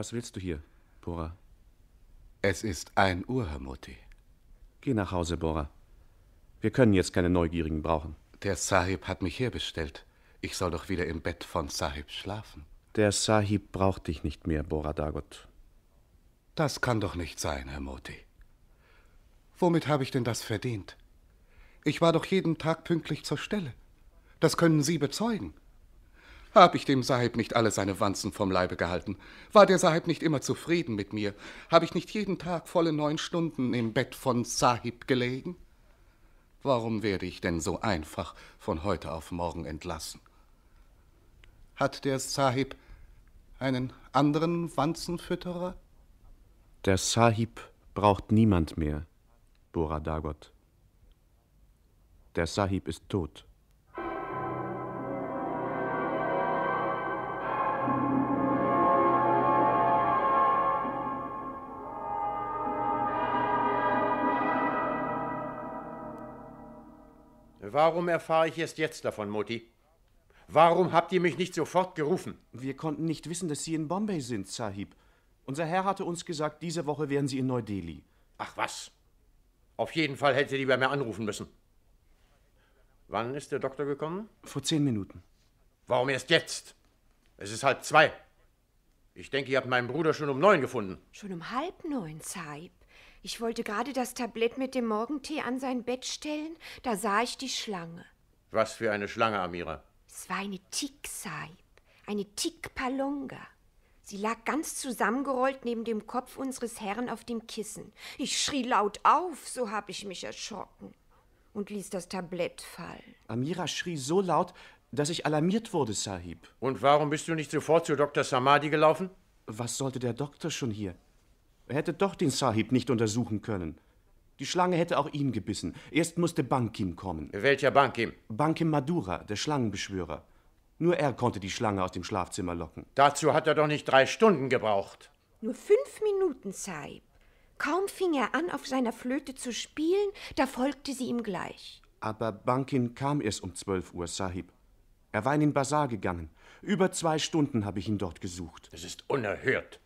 Was willst du hier, Bora? Es ist ein Uhr, Herr Mutti. Geh nach Hause, Bora. Wir können jetzt keine Neugierigen brauchen. Der Sahib hat mich herbestellt. Ich soll doch wieder im Bett von Sahib schlafen. Der Sahib braucht dich nicht mehr, Bora Dagot. Das kann doch nicht sein, Herr Moti. Womit habe ich denn das verdient? Ich war doch jeden Tag pünktlich zur Stelle. Das können Sie bezeugen. Hab ich dem Sahib nicht alle seine Wanzen vom Leibe gehalten? War der Sahib nicht immer zufrieden mit mir? Hab ich nicht jeden Tag volle neun Stunden im Bett von Sahib gelegen? Warum werde ich denn so einfach von heute auf morgen entlassen? Hat der Sahib einen anderen Wanzenfütterer? Der Sahib braucht niemand mehr, Bora Dagot. Der Sahib ist tot. Warum erfahre ich erst jetzt davon, Mutti? Warum habt ihr mich nicht sofort gerufen? Wir konnten nicht wissen, dass Sie in Bombay sind, Sahib. Unser Herr hatte uns gesagt, diese Woche wären Sie in Neu-Delhi. Ach was. Auf jeden Fall hätte die lieber mehr anrufen müssen. Wann ist der Doktor gekommen? Vor zehn Minuten. Warum erst jetzt? Es ist halb zwei. Ich denke, ihr habt meinen Bruder schon um neun gefunden. Schon um halb neun, Sahib. Ich wollte gerade das Tablett mit dem Morgentee an sein Bett stellen, da sah ich die Schlange. Was für eine Schlange, Amira? Es war eine Tiksaib, eine Tick-Palonga. Sie lag ganz zusammengerollt neben dem Kopf unseres Herrn auf dem Kissen. Ich schrie laut auf, so habe ich mich erschrocken und ließ das Tablett fallen. Amira schrie so laut, dass ich alarmiert wurde, Sahib. Und warum bist du nicht sofort zu Dr. Samadi gelaufen? Was sollte der Doktor schon hier? Er hätte doch den Sahib nicht untersuchen können. Die Schlange hätte auch ihn gebissen. Erst musste Bankim kommen. Welcher Bankim? Bankim Madura, der Schlangenbeschwörer. Nur er konnte die Schlange aus dem Schlafzimmer locken. Dazu hat er doch nicht drei Stunden gebraucht. Nur fünf Minuten, Sahib. Kaum fing er an, auf seiner Flöte zu spielen, da folgte sie ihm gleich. Aber Bankin kam erst um zwölf Uhr, Sahib. Er war in den Bazar gegangen. Über zwei Stunden habe ich ihn dort gesucht. Es ist unerhört.